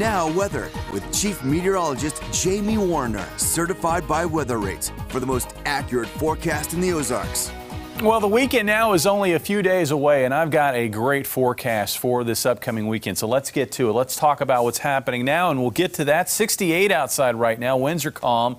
now weather with Chief Meteorologist Jamie Warner, certified by Weather Rates for the most accurate forecast in the Ozarks. Well, the weekend now is only a few days away, and I've got a great forecast for this upcoming weekend. So let's get to it. Let's talk about what's happening now, and we'll get to that. 68 outside right now. Winds are calm.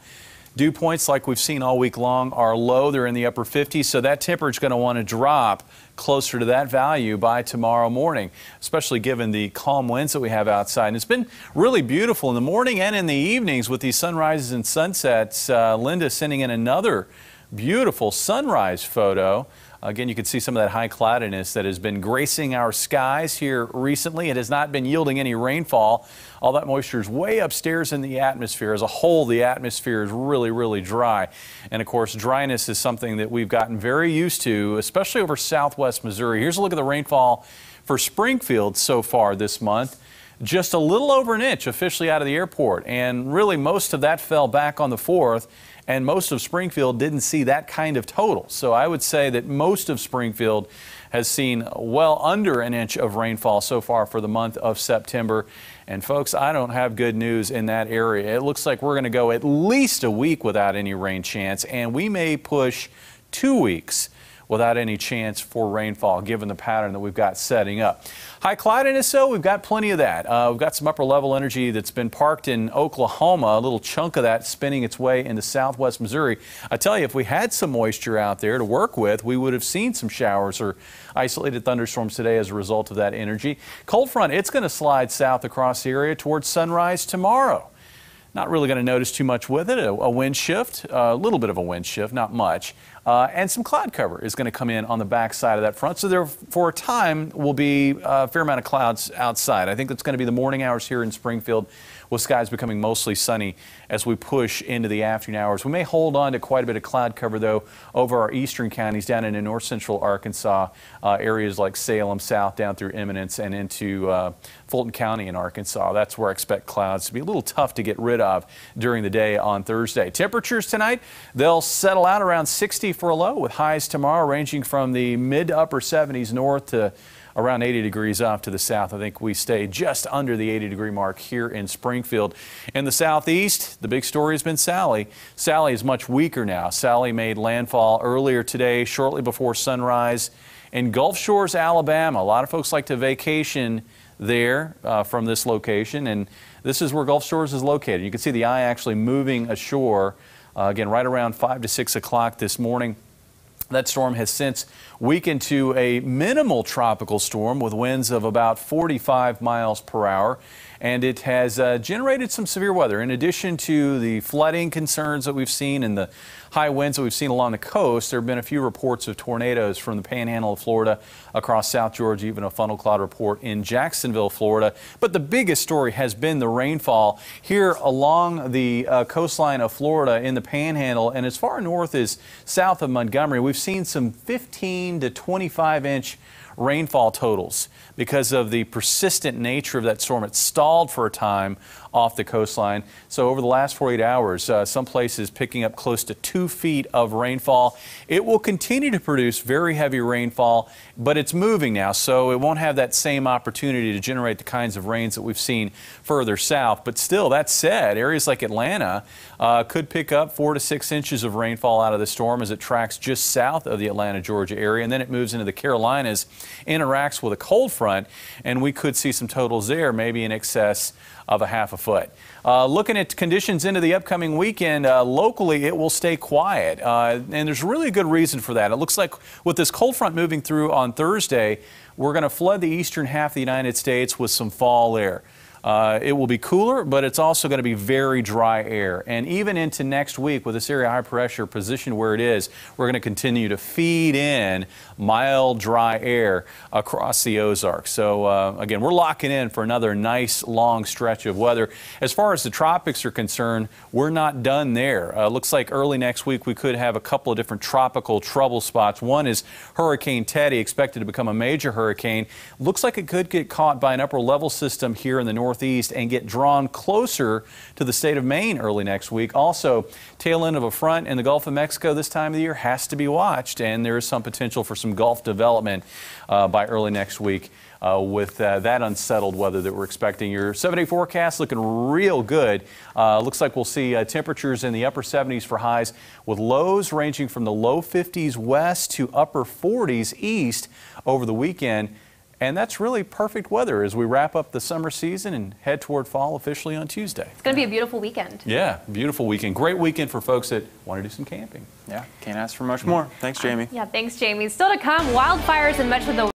Dew points, like we've seen all week long, are low. They're in the upper 50s, so that temperature is going to want to drop closer to that value by tomorrow morning, especially given the calm winds that we have outside. And it's been really beautiful in the morning and in the evenings with these sunrises and sunsets. Uh, Linda sending in another beautiful sunrise photo. Again, you can see some of that high cloudiness that has been gracing our skies here recently. It has not been yielding any rainfall. All that moisture is way upstairs in the atmosphere. As a whole, the atmosphere is really, really dry. And of course, dryness is something that we've gotten very used to, especially over southwest Missouri. Here's a look at the rainfall for Springfield so far this month just a little over an inch officially out of the airport. And really, most of that fell back on the 4th, and most of Springfield didn't see that kind of total. So I would say that most of Springfield has seen well under an inch of rainfall so far for the month of September. And folks, I don't have good news in that area. It looks like we're going to go at least a week without any rain chance, and we may push two weeks without any chance for rainfall, given the pattern that we've got setting up. High cloudiness, so we've got plenty of that. Uh, we've got some upper level energy that's been parked in Oklahoma, a little chunk of that spinning its way into southwest Missouri. I tell you, if we had some moisture out there to work with, we would have seen some showers or isolated thunderstorms today as a result of that energy. Cold front, it's going to slide south across the area towards sunrise tomorrow not really going to notice too much with it. A, a wind shift, a little bit of a wind shift, not much. Uh, and some cloud cover is going to come in on the back side of that front. So there, for a time, will be uh, a fair amount of clouds outside. I think that's going to be the morning hours here in Springfield with skies becoming mostly sunny as we push into the afternoon hours. We may hold on to quite a bit of cloud cover, though, over our eastern counties down into north central Arkansas, uh, areas like Salem South down through Eminence and into uh, Fulton County in Arkansas. That's where I expect clouds to be a little tough to get rid of during the day on Thursday. Temperatures tonight, they'll settle out around 60 for a low with highs tomorrow ranging from the mid to upper 70s north to around 80 degrees off to the south. I think we stay just under the 80 degree mark here in Springfield. In the southeast, the big story has been Sally. Sally is much weaker now. Sally made landfall earlier today, shortly before sunrise in Gulf Shores, Alabama. A lot of folks like to vacation there uh, from this location, and this is where Gulf Shores is located. You can see the eye actually moving ashore. Uh, again, right around 5 to 6 o'clock this morning. That storm has since weakened to a minimal tropical storm with winds of about 45 miles per hour and it has uh, generated some severe weather. In addition to the flooding concerns that we've seen and the high winds that we've seen along the coast, there have been a few reports of tornadoes from the panhandle of Florida across South Georgia, even a funnel cloud report in Jacksonville, Florida. But the biggest story has been the rainfall here along the uh, coastline of Florida in the panhandle and as far north as south of Montgomery. We've seen some 15 to 25 inch rainfall totals because of the persistent nature of that storm. It stalled for a time off the coastline. So over the last 48 hours, uh, some places picking up close to two feet of rainfall. It will continue to produce very heavy rainfall, but it's moving now, so it won't have that same opportunity to generate the kinds of rains that we've seen further south. But still, that said, areas like Atlanta uh, could pick up four to six inches of rainfall out of the storm as it tracks just south of the Atlanta, Georgia area, and then it moves into the Carolinas, interacts with a cold front, and we could see some totals there, maybe in excess of a half a foot. Uh, looking at conditions into the upcoming weekend, uh, locally it will stay quiet. Uh, and there's really a good reason for that. It looks like with this cold front moving through on Thursday, we're going to flood the eastern half of the United States with some fall air. Uh, it will be cooler, but it's also going to be very dry air. And even into next week, with this area high pressure positioned where it is, we're going to continue to feed in mild, dry air across the Ozarks. So, uh, again, we're locking in for another nice long stretch of weather. As far as the tropics are concerned, we're not done there. Uh, looks like early next week we could have a couple of different tropical trouble spots. One is Hurricane Teddy, expected to become a major hurricane. Looks like it could get caught by an upper level system here in the north northeast and get drawn closer to the state of Maine early next week. Also, tail end of a front in the Gulf of Mexico this time of the year has to be watched, and there is some potential for some Gulf development uh, by early next week. Uh, with uh, that unsettled weather that we're expecting. Your seven day forecast looking real good. Uh, looks like we'll see uh, temperatures in the upper 70s for highs, with lows ranging from the low 50s west to upper 40s east over the weekend. And that's really perfect weather as we wrap up the summer season and head toward fall officially on Tuesday. It's going to be a beautiful weekend. Yeah, beautiful weekend. Great weekend for folks that want to do some camping. Yeah, can't ask for much more. Thanks, Jamie. Yeah, thanks, Jamie. Still to come, wildfires in much of the